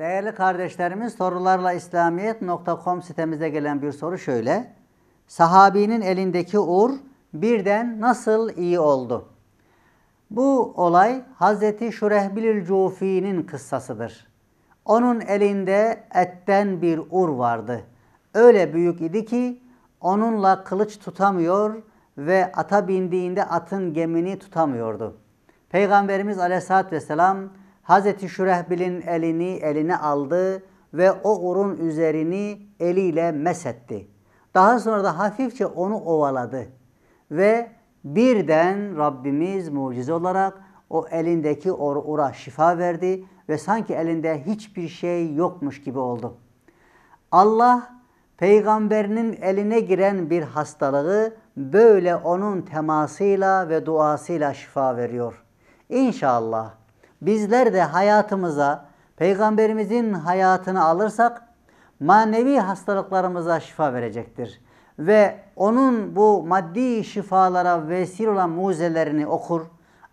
Değerli kardeşlerimiz sorularla İslamiyet.com sitemize gelen bir soru şöyle. Sahabinin elindeki uğur birden nasıl iyi oldu? Bu olay Hz. Şurehbilül Cufi'nin kıssasıdır. Onun elinde etten bir ur vardı. Öyle büyük idi ki onunla kılıç tutamıyor ve ata bindiğinde atın gemini tutamıyordu. Peygamberimiz aleyhissalatü vesselam Hazreti Şürehbil'in elini eline aldı ve o urun üzerini eliyle mesetti. Daha sonra da hafifçe onu ovaladı ve birden Rabbimiz mucize olarak o elindeki ura şifa verdi ve sanki elinde hiçbir şey yokmuş gibi oldu. Allah peygamberinin eline giren bir hastalığı böyle onun temasıyla ve duasıyla şifa veriyor. İnşallah bizler de hayatımıza peygamberimizin hayatını alırsak manevi hastalıklarımıza şifa verecektir. Ve onun bu maddi şifalara vesile olan muzelerini okur,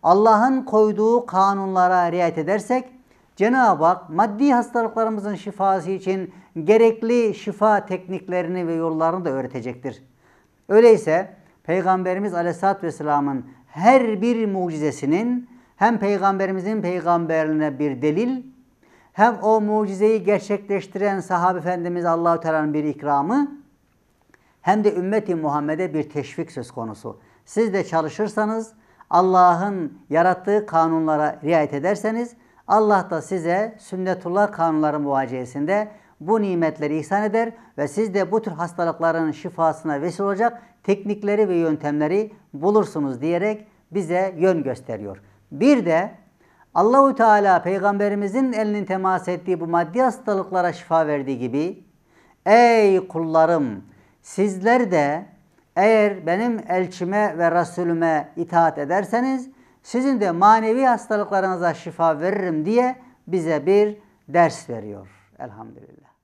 Allah'ın koyduğu kanunlara riayet edersek Cenab-ı Hak maddi hastalıklarımızın şifası için gerekli şifa tekniklerini ve yollarını da öğretecektir. Öyleyse Peygamberimiz Aleyhisselatü Vesselam'ın her bir mucizesinin hem peygamberimizin Peygamberliğine bir delil hem o mucizeyi gerçekleştiren sahabe efendimiz Allahu Teala'nın bir ikramı hem de ümmeti Muhammed'e bir teşvik söz konusu. Siz de çalışırsanız Allah'ın yarattığı kanunlara riayet ederseniz Allah da size sünnetullah kanunları muvaciyesinde bu nimetleri ihsan eder ve siz de bu tür hastalıkların şifasına vesile olacak teknikleri ve yöntemleri bulursunuz diyerek bize yön gösteriyor. Bir de Allahu Teala peygamberimizin elinin temas ettiği bu maddi hastalıklara şifa verdiği gibi ey kullarım sizler de eğer benim elçime ve Resulüme itaat ederseniz sizin de manevi hastalıklarınıza şifa veririm diye bize bir ders veriyor. Elhamdülillah.